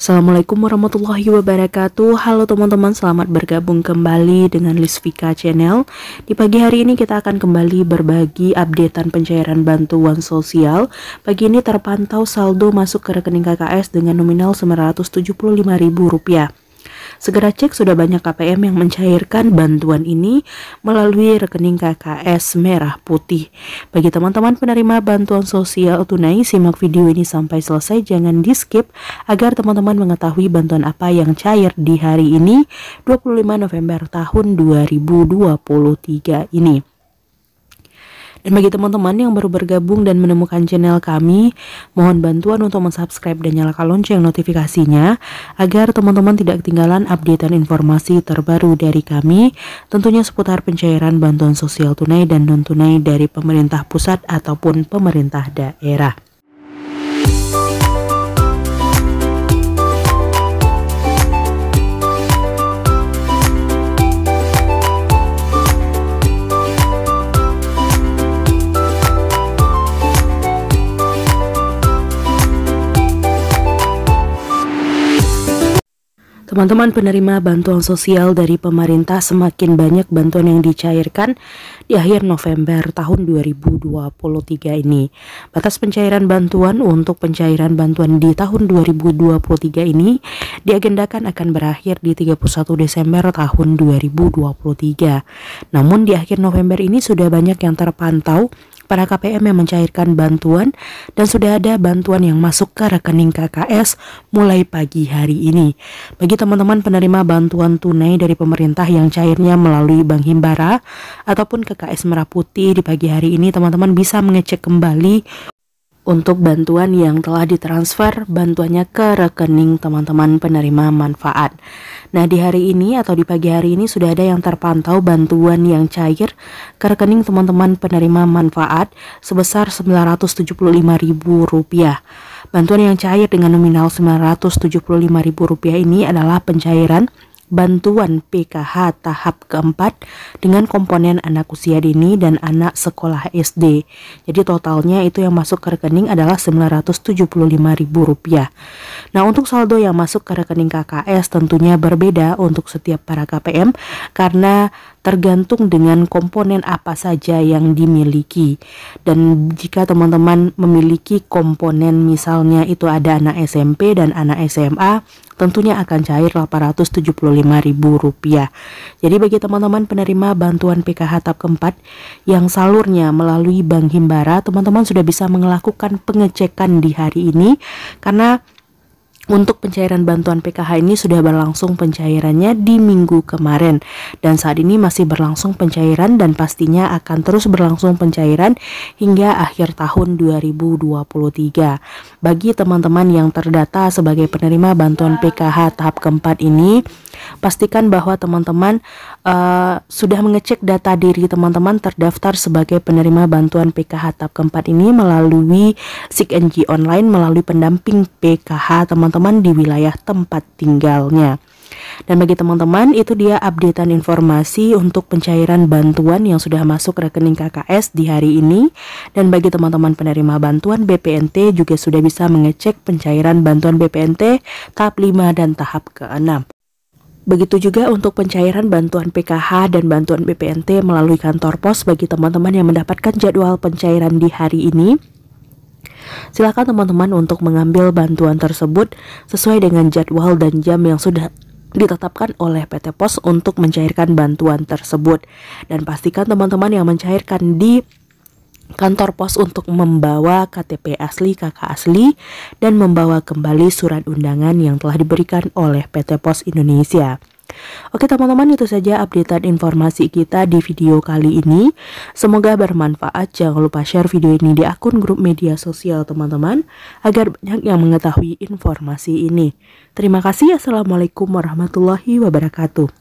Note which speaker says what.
Speaker 1: Assalamualaikum warahmatullahi wabarakatuh Halo teman-teman selamat bergabung kembali dengan Lisvika Channel Di pagi hari ini kita akan kembali berbagi updatean pencairan bantuan sosial Pagi ini terpantau saldo masuk ke rekening KKS dengan nominal Rp975.000 Segera cek sudah banyak KPM yang mencairkan bantuan ini melalui rekening KKS Merah Putih. Bagi teman-teman penerima bantuan sosial tunai, simak video ini sampai selesai. Jangan di-skip agar teman-teman mengetahui bantuan apa yang cair di hari ini 25 November tahun 2023 ini. Dan bagi teman-teman yang baru bergabung dan menemukan channel kami, mohon bantuan untuk mensubscribe dan nyalakan lonceng notifikasinya agar teman-teman tidak ketinggalan update dan informasi terbaru dari kami, tentunya seputar pencairan bantuan sosial tunai dan non-tunai dari pemerintah pusat ataupun pemerintah daerah. Teman-teman penerima bantuan sosial dari pemerintah semakin banyak bantuan yang dicairkan di akhir November tahun 2023 ini. Batas pencairan bantuan untuk pencairan bantuan di tahun 2023 ini diagendakan akan berakhir di 31 Desember tahun 2023. Namun di akhir November ini sudah banyak yang terpantau para KPM yang mencairkan bantuan dan sudah ada bantuan yang masuk ke rekening KKS mulai pagi hari ini. Bagi teman-teman penerima bantuan tunai dari pemerintah yang cairnya melalui Bank Himbara ataupun KKS Merah Putih di pagi hari ini, teman-teman bisa mengecek kembali untuk bantuan yang telah ditransfer bantuannya ke rekening teman-teman penerima manfaat. Nah, di hari ini atau di pagi hari ini sudah ada yang terpantau bantuan yang cair ke rekening teman-teman penerima manfaat sebesar Rp975.000. Bantuan yang cair dengan nominal Rp975.000 ini adalah pencairan bantuan PKH tahap keempat dengan komponen anak usia dini dan anak sekolah SD. Jadi totalnya itu yang masuk ke rekening adalah Rp975.000. Nah, untuk saldo yang masuk ke rekening KKS tentunya berbeda untuk setiap para KPM karena tergantung dengan komponen apa saja yang dimiliki. Dan jika teman-teman memiliki komponen misalnya itu ada anak SMP dan anak SMA, tentunya akan cair Rp875.000. Jadi bagi teman-teman penerima bantuan PKH tahap keempat yang salurnya melalui Bank Himbara, teman-teman sudah bisa melakukan pengecekan di hari ini karena untuk pencairan bantuan PKH ini sudah berlangsung pencairannya di minggu kemarin dan saat ini masih berlangsung pencairan dan pastinya akan terus berlangsung pencairan hingga akhir tahun 2023. Bagi teman-teman yang terdata sebagai penerima bantuan PKH tahap keempat ini, pastikan bahwa teman-teman uh, sudah mengecek data diri teman-teman terdaftar sebagai penerima bantuan PKH tahap keempat ini melalui SIKNG online melalui pendamping PKH teman-teman di wilayah tempat tinggalnya. Dan bagi teman-teman itu dia updatean informasi untuk pencairan bantuan yang sudah masuk rekening KKS di hari ini dan bagi teman-teman penerima bantuan BPNT juga sudah bisa mengecek pencairan bantuan BPNT tahap 5 dan tahap ke-6. Begitu juga untuk pencairan bantuan PKH dan bantuan BPNT melalui kantor pos bagi teman-teman yang mendapatkan jadwal pencairan di hari ini. Silakan teman-teman untuk mengambil bantuan tersebut sesuai dengan jadwal dan jam yang sudah ditetapkan oleh PT Pos untuk mencairkan bantuan tersebut dan pastikan teman-teman yang mencairkan di kantor pos untuk membawa KTP asli kakak asli dan membawa kembali surat undangan yang telah diberikan oleh PT Pos Indonesia. Oke teman-teman itu saja updatean informasi kita di video kali ini Semoga bermanfaat jangan lupa share video ini di akun grup media sosial teman-teman Agar banyak yang mengetahui informasi ini Terima kasih Assalamualaikum warahmatullahi wabarakatuh